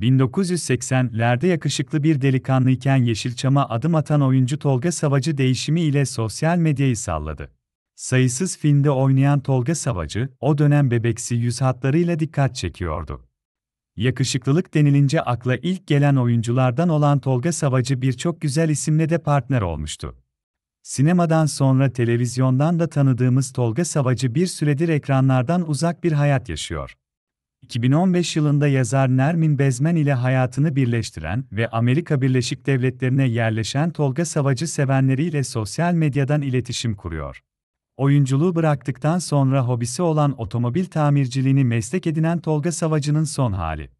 1980'lerde yakışıklı bir delikanlıyken Yeşilçam'a adım atan oyuncu Tolga Savacı değişimi ile sosyal medyayı salladı. Sayısız filmde oynayan Tolga Savacı, o dönem bebeksi yüz hatlarıyla dikkat çekiyordu. Yakışıklılık denilince akla ilk gelen oyunculardan olan Tolga Savacı birçok güzel isimle de partner olmuştu. Sinemadan sonra televizyondan da tanıdığımız Tolga Savacı bir süredir ekranlardan uzak bir hayat yaşıyor. 2015 yılında yazar Nermin Bezmen ile hayatını birleştiren ve Amerika Birleşik Devletleri'ne yerleşen Tolga Savacı sevenleriyle sosyal medyadan iletişim kuruyor. Oyunculuğu bıraktıktan sonra hobisi olan otomobil tamirciliğini meslek edinen Tolga Savacı'nın son hali.